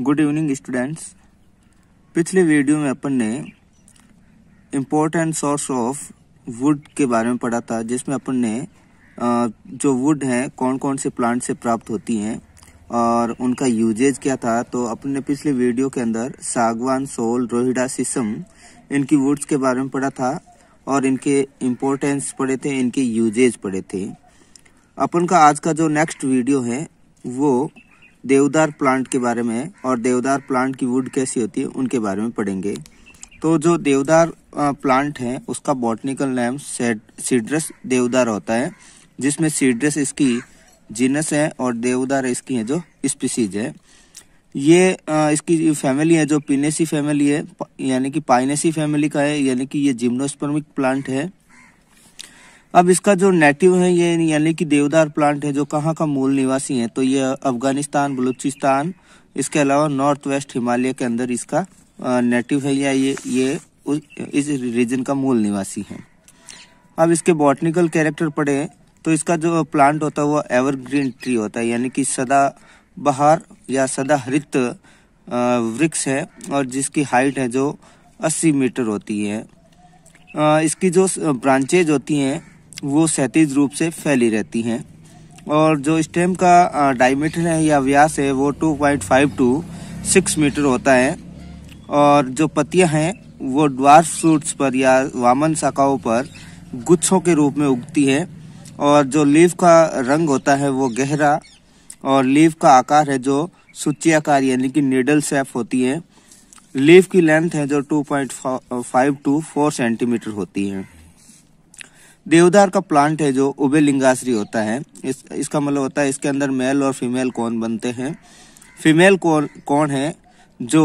good evening students पिछले video में अपन ने इम्पोर्टेंट सोर्स ऑफ वुड के बारे में पढ़ा था जिसमें अपन ने जो वुड है कौन कौन से प्लांट से प्राप्त होती हैं और उनका यूजेज क्या था तो अपन ने पिछले वीडियो के अंदर सागवान सोल रोहिडा सिसम इनकी वुड्स के बारे में पढ़ा था और इनके इम्पोर्टेंस पढ़े थे इनके यूजेज पढ़े थे अपन का आज का जो नेक्स्ट वीडियो है वो देवदार प्लांट के बारे में और देवदार प्लांट की वुड कैसी होती है उनके बारे में पढ़ेंगे तो जो देवदार प्लांट है उसका बॉटनिकल नेम सीड्रस देवदार होता है जिसमें सीड्रस इसकी जीनस है और देवदार इसकी है जो स्पीसीज है ये इसकी फैमिली है जो पिनेसी फैमिली है यानी कि पाइनेसी फैमिली का है यानी कि ये जिम्नोस्पर्मिक प्लांट है अब इसका जो नेटिव है ये यानी कि देवदार प्लांट है जो कहाँ का मूल निवासी है तो ये अफगानिस्तान बलूचिस्तान इसके अलावा नॉर्थ वेस्ट हिमालय के अंदर इसका नेटिव है या ये ये इस रीजन का मूल निवासी है अब इसके बॉटनिकल कैरेक्टर पढ़े तो इसका जो प्लांट होता है वो एवरग्रीन ट्री होता है यानी कि सदा बहार या सदा हरित वृक्ष है और जिसकी हाइट है जो 80 मीटर होती है इसकी जो ब्रांचेज होती हैं वो क्षैतिज रूप से फैली रहती हैं और जो स्टेम का डायमीटर है या व्यास है वो 2.5 टू सिक्स मीटर होता है और जो पत्तियां हैं वो ड्वार्फ फ्रूट्स पर या वामन शाखाओं पर गुच्छों के रूप में उगती है और जो लीफ का रंग होता है वो गहरा और लीफ का आकार है जो सूचियाकार यानी कि नीडल सेफ होती है लीफ की लेंथ है जो 2.5 टू फोर सेंटीमीटर होती है देवदार का प्लांट है जो उबेलिंगाश्री होता है इस इसका मतलब होता है इसके अंदर मेल और फीमेल कौन बनते हैं फीमेल कौन कौन है जो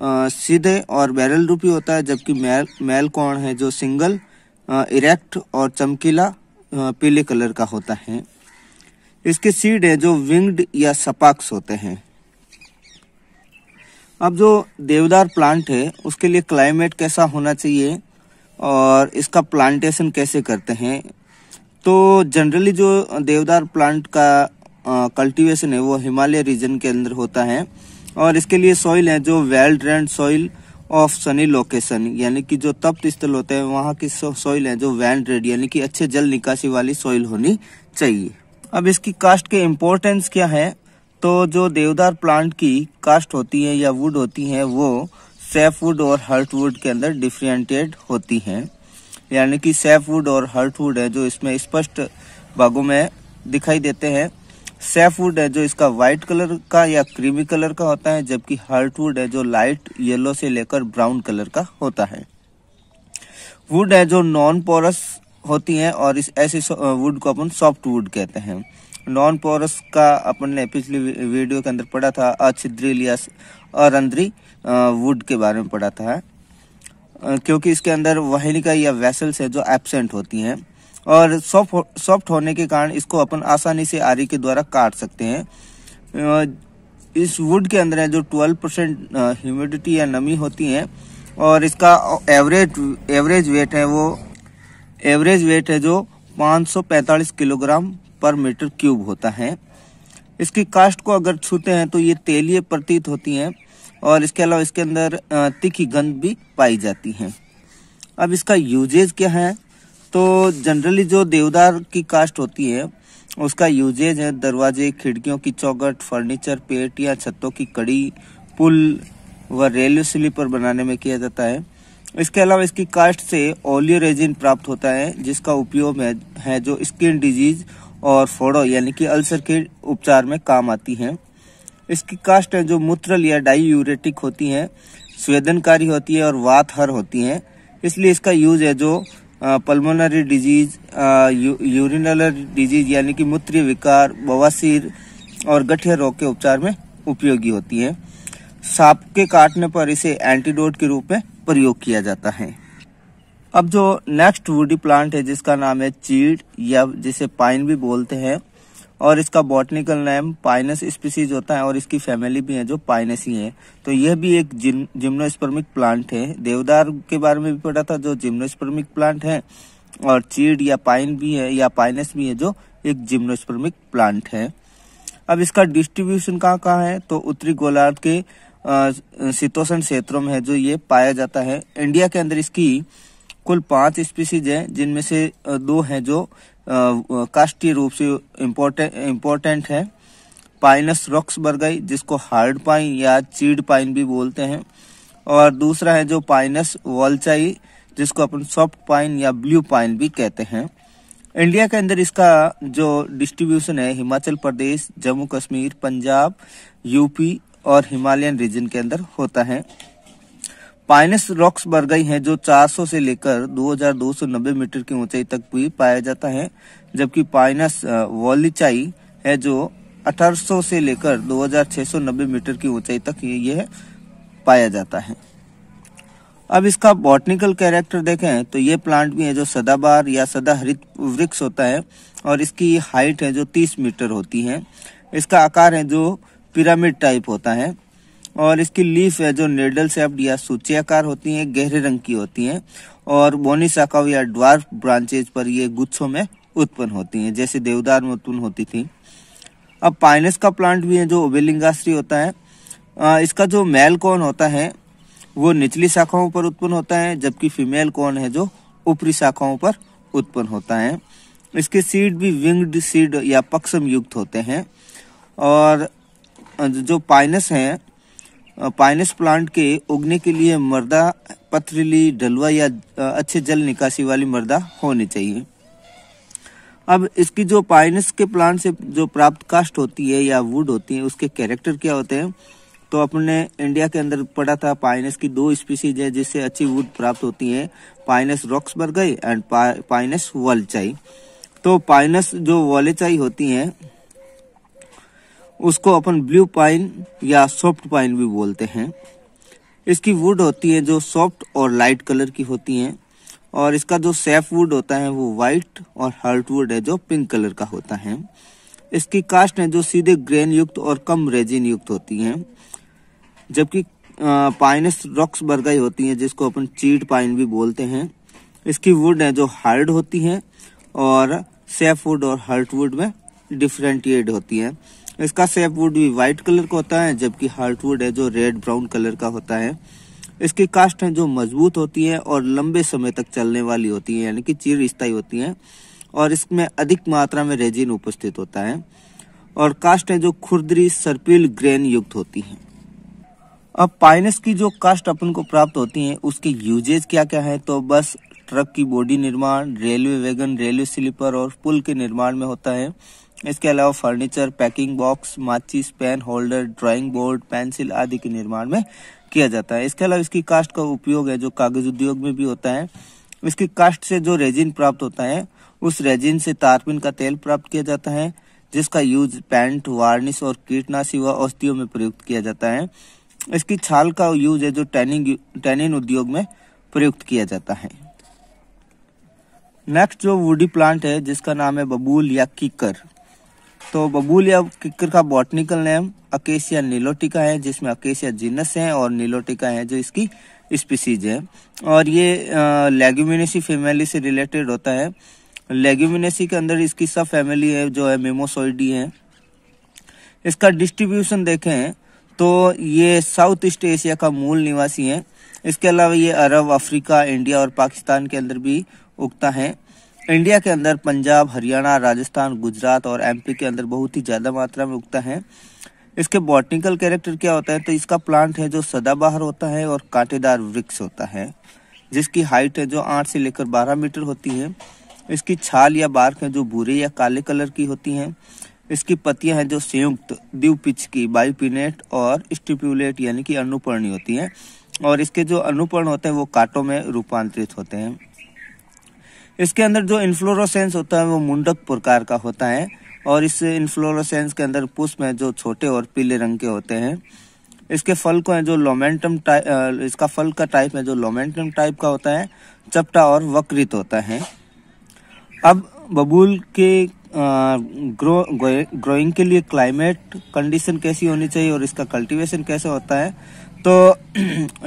आ, सीधे और बैरल रूपी होता है जबकि मेल मेल कौन है जो सिंगल इरेक्ट और चमकीला पीले कलर का होता है इसके सीड है जो विंग्ड या सपाक्स होते हैं अब जो देवदार प्लांट है उसके लिए क्लाइमेट कैसा होना चाहिए और इसका प्लांटेशन कैसे करते हैं तो जनरली जो देवदार प्लांट का कल्टीवेशन है वो हिमालय रीजन के अंदर होता है और इसके लिए सॉइल है जो well drained soil of sunny location यानी कि जो तप्त स्थल होते हैं वहाँ की सॉइल है जो वैन ड्रेड यानी कि अच्छे जल निकासी वाली सॉइल होनी चाहिए अब इसकी कास्ट के इम्पोर्टेंस क्या है तो जो देवदार प्लांट की कास्ट होती है या वुड होती है वो सेफवुड और हर्टवुड के अंदर डिफ्रेंटिएट होती हैं यानी कि सेफवुड और हर्टवुड है जो इसमें स्पष्ट भागों में दिखाई देते हैं सेफवुड है जो इसका व्हाइट कलर का या क्रीमी कलर का होता है जबकि हर्टवुड है जो लाइट येलो से लेकर ब्राउन कलर का होता है वुड है जो नॉन पोरस होती हैं और इस ऐसे वुड को अपन सॉफ्ट वुड कहते हैं नॉन पोरस का अपन ने पिछली वीडियो के अंदर पढ़ा था अछिद्रिलियस और अंद्री वुड के बारे में पढ़ा था क्योंकि इसके अंदर वहलिका या वेसल्स है जो एबसेंट होती हैं और सॉफ्ट सॉफ्ट होने के कारण इसको अपन आसानी से आरी के द्वारा काट सकते हैं इस वुड के अंदर है जो 12 परसेंट ह्यूमिडिटी या नमी होती है और इसका एवरेज एवरेज वेट है वो एवरेज वेट है जो 545 किलोग्राम पर मीटर क्यूब होता है इसकी कास्ट को अगर छूते हैं तो ये तेलीय प्रतीत होती हैं और इसके अलावा इसके अंदर तीखी गंध भी पाई जाती है अब इसका यूजेज क्या है तो जनरली जो देवदार की कास्ट होती है उसका यूजेज है दरवाजे खिड़कियों की चौकट फर्नीचर पेट या छतों की कड़ी पुल व रेलवे स्लीपर बनाने में किया जाता है इसके अलावा इसकी कास्ट से ओलियो रेजिन प्राप्त होता है जिसका उपयोग है, है जो स्किन डिजीज और फोड़ो यानी कि अल्सर के उपचार में काम आती है इसकी कास्ट जो मूत्रल या डाई यूरेटिक होती हैं स्वेदनकारी होती है और वातहर होती हैं इसलिए इसका यूज है जो पल्मोनरी डिजीज यूरिनल डिजीज यानी कि मूत्र विकार बवासीर और गठिया रोग के उपचार में उपयोगी होती है सांप के काटने पर इसे एंटीडोट के रूप में प्रयोग किया जाता है अब जो नेक्स्ट वुडी प्लांट है जिसका नाम है चीड़ या जिसे पाइन भी बोलते हैं और इसका बॉटनिकल नेम पाइनस स्पीसीज होता है और इसकी फैमिली भी है जो ही है तो यह भी एक जिम्नोस्पर्मिक प्लांट है देवदार के बारे में भी पढ़ा था जो जिम्नोस्पर्मिक प्लांट है और चीड़ या पाइन भी है या पाइनस भी है जो एक जिम्नोस्पर्मिक प्लांट है अब इसका डिस्ट्रीब्यूशन कहाँ कहाँ है तो उत्तरी गोलार्ध के शीतोषण क्षेत्रों में है जो ये पाया जाता है इंडिया के अंदर इसकी कुल पांच स्पीसीज हैं जिनमें से दो हैं जो काष्टीय रूप से इम्पोर्टेंट इम्पोर्टेंट है पाइनस रॉक्स बरगई जिसको हार्ड पाइन या चीड पाइन भी बोलते हैं और दूसरा है जो पाइनस वॉलचाई जिसको अपन सॉफ्ट पाइन या ब्लू पाइन भी कहते हैं इंडिया के अंदर इसका जो डिस्ट्रीब्यूशन है हिमाचल प्रदेश जम्मू कश्मीर पंजाब यूपी और हिमालयन रीजन के अंदर होता है पाइनस रॉक्स बरगई है जो 400 से लेकर 2290 मीटर की ऊंचाई तक भी पाया जाता है जबकि पाइनस वॉलिचाई है जो 1800 से लेकर 2690 मीटर की ऊंचाई तक यह पाया जाता है अब इसका बॉटनिकल कैरेक्टर देखें तो ये प्लांट भी है जो सदाबार या हरित वृक्ष होता है और इसकी हाइट है जो 30 मीटर होती है इसका आकार है जो पिरामिड टाइप होता है और इसकी लीफ है जो नेडल सेप्ड या सूचियाकार होती हैं गहरे रंग की होती हैं और बोनी शाखाओं या ड्वार्फ ब्रांचेज पर ये गुच्छों में उत्पन्न होती हैं जैसे देवदार में उत्पन्न होती थी अब पाइनस का प्लांट भी है जो ओबेलिंगाश्री होता है इसका जो मेल कौन होता है वो निचली शाखाओं पर उत्पन्न होता है जबकि फीमेल कौन है जो ऊपरी शाखाओं पर उत्पन्न होता है इसके सीड भी विंग्ड सीड या पक्षम युक्त होते हैं और जो पाइनस हैं पाइनस प्लांट के उगने के लिए मर्दा पथरीली डलवा या अच्छे जल निकासी वाली मर्दा होनी चाहिए अब इसकी जो पाइनस के प्लांट से जो प्राप्त कास्ट होती है या वुड होती है उसके कैरेक्टर क्या होते हैं तो अपने इंडिया के अंदर पड़ा था पाइनस की दो स्पीसीज है जिससे अच्छी वुड प्राप्त होती है pinus roxburghii and pinus wallichii तो पाइनस जो वॉलेचाई होती हैं उसको अपन ब्लू पाइन या सॉफ्ट पाइन भी बोलते हैं इसकी वुड होती है जो सॉफ्ट और लाइट कलर की होती हैं और इसका जो सेफ वुड होता है वो वाइट और हर्ट वुड है जो पिंक कलर का होता है इसकी कास्ट है जो सीधे ग्रेन युक्त और कम रेजिन युक्त होती हैं जबकि पाइनस रॉक्स बरगाई होती हैं जिसको अपन चीट पाइन भी बोलते हैं इसकी वुड है जो हार्ड होती है और सेफ वुड और हर्ट वुड में डिफ्रेंटिएट होती है इसका सेप वुड भी व्हाइट कलर का होता है जबकि हार्टवुड है जो रेड ब्राउन कलर का होता है इसकी कास्ट है जो मजबूत होती है और लंबे समय तक चलने वाली होती है यानी कि चीर स्थाई होती है और इसमें अधिक मात्रा में रेजिन उपस्थित होता है और कास्ट है जो खुरदरी सर्पिल ग्रेन युक्त होती है अब पाइनस की जो कास्ट अपन को प्राप्त होती है उसके यूजेज क्या क्या है तो बस ट्रक की बॉडी निर्माण रेलवे वैगन रेलवे स्लीपर और पुल के निर्माण में होता है इसके अलावा फर्नीचर पैकिंग बॉक्स माचिस pen holder drawing board pencil आदि के निर्माण में किया जाता है इसके अलावा इसकी कास्ट का उपयोग है जो कागज उद्योग में भी होता है इसकी कास्ट से जो रेजिन प्राप्त होता है उस रेजिन से तारपिन का तेल प्राप्त किया जाता है जिसका यूज पेंट वार्निश और कीटनाशी व औषधियों में प्रयुक्त किया जाता है इसकी छाल का यूज है जो टैनिंग टैनिन उद्योग में प्रयुक्त किया जाता है नेक्स्ट जो वुडी प्लांट है जिसका नाम है बबूल या कीकर तो या किकर का बॉटनिकल नेम अकेशिया नीलोटिका है जिसमें अकेशिया जीनस है और नीलोटिका है जो इसकी स्पीसीज है और ये लेग्यूमिनेसी फैमिली से रिलेटेड होता है लेग्यूमिनेसी के अंदर इसकी सब फैमिली है जो है मेमोसोइडी है इसका डिस्ट्रीब्यूशन देखें तो ये साउथ ईस्ट एशिया का मूल निवासी है इसके अलावा ये अरब अफ्रीका इंडिया और पाकिस्तान के अंदर भी उगता है इंडिया के अंदर पंजाब हरियाणा राजस्थान गुजरात और एमपी के अंदर बहुत ही ज़्यादा मात्रा में उगता है इसके बॉटनिकल कैरेक्टर क्या होता है तो इसका प्लांट है जो सदाबहार होता है और कांटेदार वृक्ष होता है जिसकी हाइट है जो आठ से लेकर बारह मीटर होती है इसकी छाल या बार्क है जो भूरे या काले कलर की होती है इसकी पत्तियां हैं जो संयुक्त द्विपिच की बाइपिनेट और स्टिप्यूलेट यानी कि अनुपर्णी होती हैं और इसके जो अनुपर्ण होते हैं वो कांटों में रूपांतरित होते हैं इसके अंदर जो इन्फ्लोरोसेंस होता है वो मुंडक प्रकार का होता है और इस इन्फ्लोरोसेंस के अंदर पुष्प है जो छोटे और पीले रंग के होते हैं इसके फल को है जो लोमेंटम टाइप इसका फल का टाइप है जो लोमेंटम टाइप का होता है चपटा और वक्रित होता है अब बबूल के ग्रो ग्रोइंग के लिए क्लाइमेट कंडीशन कैसी होनी चाहिए और इसका कल्टीवेशन कैसे होता है तो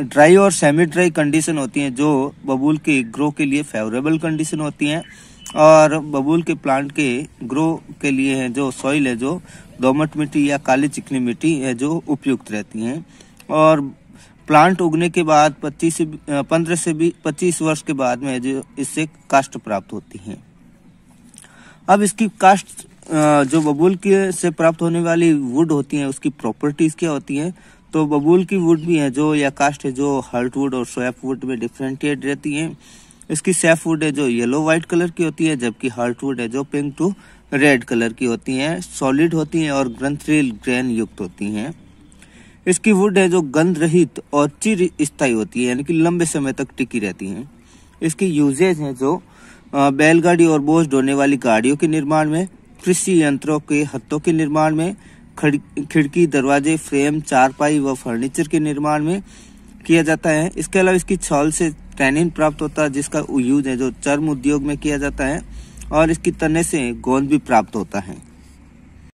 ड्राई और सेमी ड्राई कंडीशन होती हैं जो बबूल के ग्रो के लिए फेवरेबल कंडीशन होती हैं और बबूल के प्लांट के ग्रो के लिए हैं जो सॉइल है जो दोमट मिट्टी या काली चिकनी मिट्टी है जो उपयुक्त रहती हैं और प्लांट उगने के बाद 25 से 15 से भी पच्चीस वर्ष के बाद में जो इससे कास्ट प्राप्त होती हैं अब इसकी कास्ट जो बबूल के से प्राप्त होने वाली वुड होती है उसकी प्रॉपर्टीज क्या होती हैं तो बबूल की वुड भी है जो या कास्ट है जो हर्टवुड और सोयापवुड में डिफ्रेंटिएट रहती है इसकी सैफवुड है जो येलो व्हाइट कलर की होती है जबकि हर्टवुड है जो पिंक टू रेड कलर की होती है सॉलिड होती है और ग्रंथरील ग्रेन युक्त होती हैं इसकी वुड है जो गंध रहित और चिर स्थायी होती है यानी कि लंबे समय तक टिकी रहती हैं इसकी यूजेज है जो बैलगाड़ी और बोझ ढोने वाली गाड़ियों के निर्माण में कृषि यंत्रों के हत्तों के निर्माण में खिड़की दरवाजे फ्रेम चारपाई व फर्नीचर के निर्माण में किया जाता है इसके अलावा इसकी छाल से टैनिन प्राप्त होता है जिसका यूज है जो चर्म उद्योग में किया जाता है और इसकी तने से गोंद भी प्राप्त होता है